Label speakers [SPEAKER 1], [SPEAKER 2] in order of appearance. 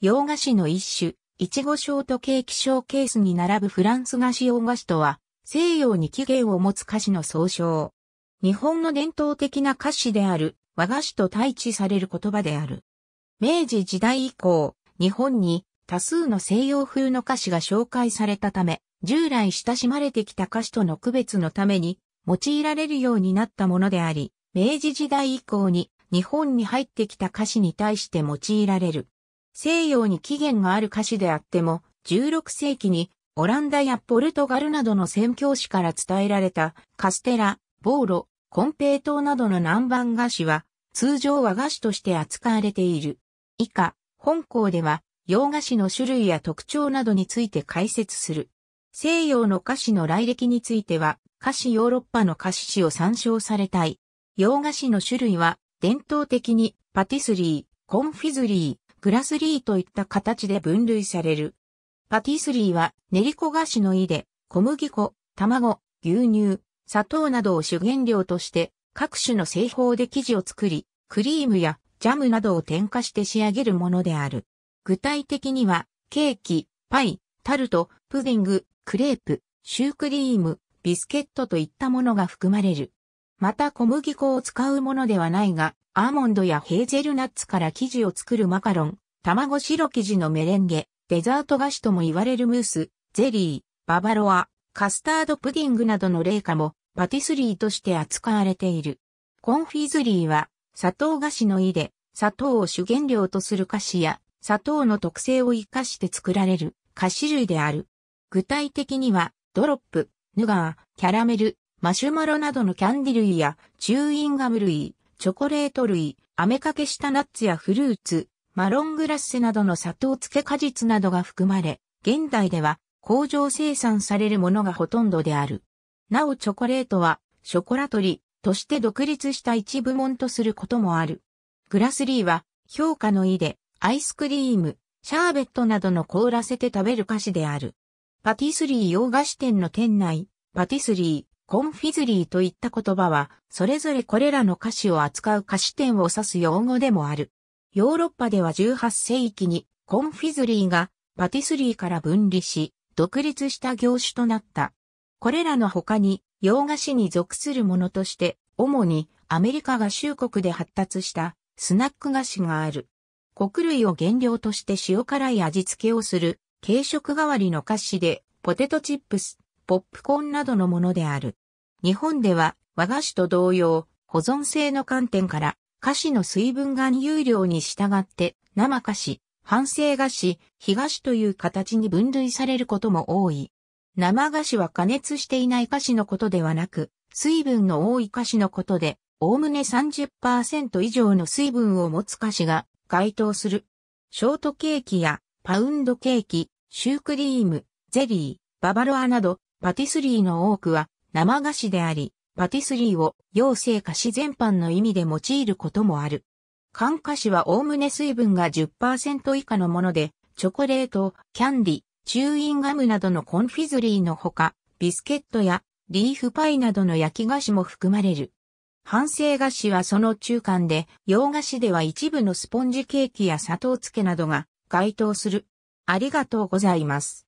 [SPEAKER 1] 洋菓子の一種、いちごショートケーキショーケースに並ぶフランス菓子洋菓子とは、西洋に起源を持つ菓子の総称。日本の伝統的な菓子である和菓子と対地される言葉である。明治時代以降、日本に多数の西洋風の菓子が紹介されたため、従来親しまれてきた菓子との区別のために用いられるようになったものであり、明治時代以降に日本に入ってきた菓子に対して用いられる。西洋に起源がある菓子であっても、16世紀にオランダやポルトガルなどの宣教師から伝えられたカステラ、ボーロ、コンペイトなどの南蛮菓子は通常和菓子として扱われている。以下、本校では洋菓子の種類や特徴などについて解説する。西洋の菓子の来歴については、菓子ヨーロッパの菓子史を参照されたい。洋菓子の種類は、伝統的にパティスリー、コンフィズリー、グラスリーといった形で分類される。パティスリーは練り焦がしの胃で小麦粉、卵、牛乳、砂糖などを主原料として各種の製法で生地を作り、クリームやジャムなどを添加して仕上げるものである。具体的にはケーキ、パイ、タルト、プディング、クレープ、シュークリーム、ビスケットといったものが含まれる。また小麦粉を使うものではないが、アーモンドやヘーゼルナッツから生地を作るマカロン、卵白生地のメレンゲ、デザート菓子とも言われるムース、ゼリー、ババロア、カスタードプディングなどの例下もパティスリーとして扱われている。コンフィズリーは砂糖菓子の意で砂糖を主原料とする菓子や砂糖の特性を活かして作られる菓子類である。具体的にはドロップ、ヌガー、キャラメル、マシュマロなどのキャンディ類や、チューインガム類、チョコレート類、飴かけしたナッツやフルーツ、マロングラッセなどの砂糖漬け果実などが含まれ、現代では工場生産されるものがほとんどである。なおチョコレートは、ショコラトリとして独立した一部門とすることもある。グラスリーは、評価の意で、アイスクリーム、シャーベットなどの凍らせて食べる菓子である。パティスリー洋菓子店の店内、パティスリー、コンフィズリーといった言葉は、それぞれこれらの菓子を扱う菓子店を指す用語でもある。ヨーロッパでは18世紀に、コンフィズリーがパティスリーから分離し、独立した業種となった。これらの他に、洋菓子に属するものとして、主にアメリカ合衆国で発達したスナック菓子がある。穀類を原料として塩辛い味付けをする軽食代わりの菓子で、ポテトチップス、ポップコーンなどのものである。日本では和菓子と同様、保存性の観点から菓子の水分含有量に従って生菓子、半生菓子、日菓子という形に分類されることも多い。生菓子は加熱していない菓子のことではなく、水分の多い菓子のことで、おおむね30%以上の水分を持つ菓子が該当する。ショートケーキやパウンドケーキ、シュークリーム、ゼリー、ババロアなどパティスリーの多くは生菓子であり、パティスリーを妖精菓子全般の意味で用いることもある。缶菓子はおおむね水分が10%以下のもので、チョコレート、キャンディ、チューインガムなどのコンフィズリーのほか、ビスケットやリーフパイなどの焼き菓子も含まれる。半生菓子はその中間で、洋菓子では一部のスポンジケーキや砂糖漬けなどが該当する。ありがとうございます。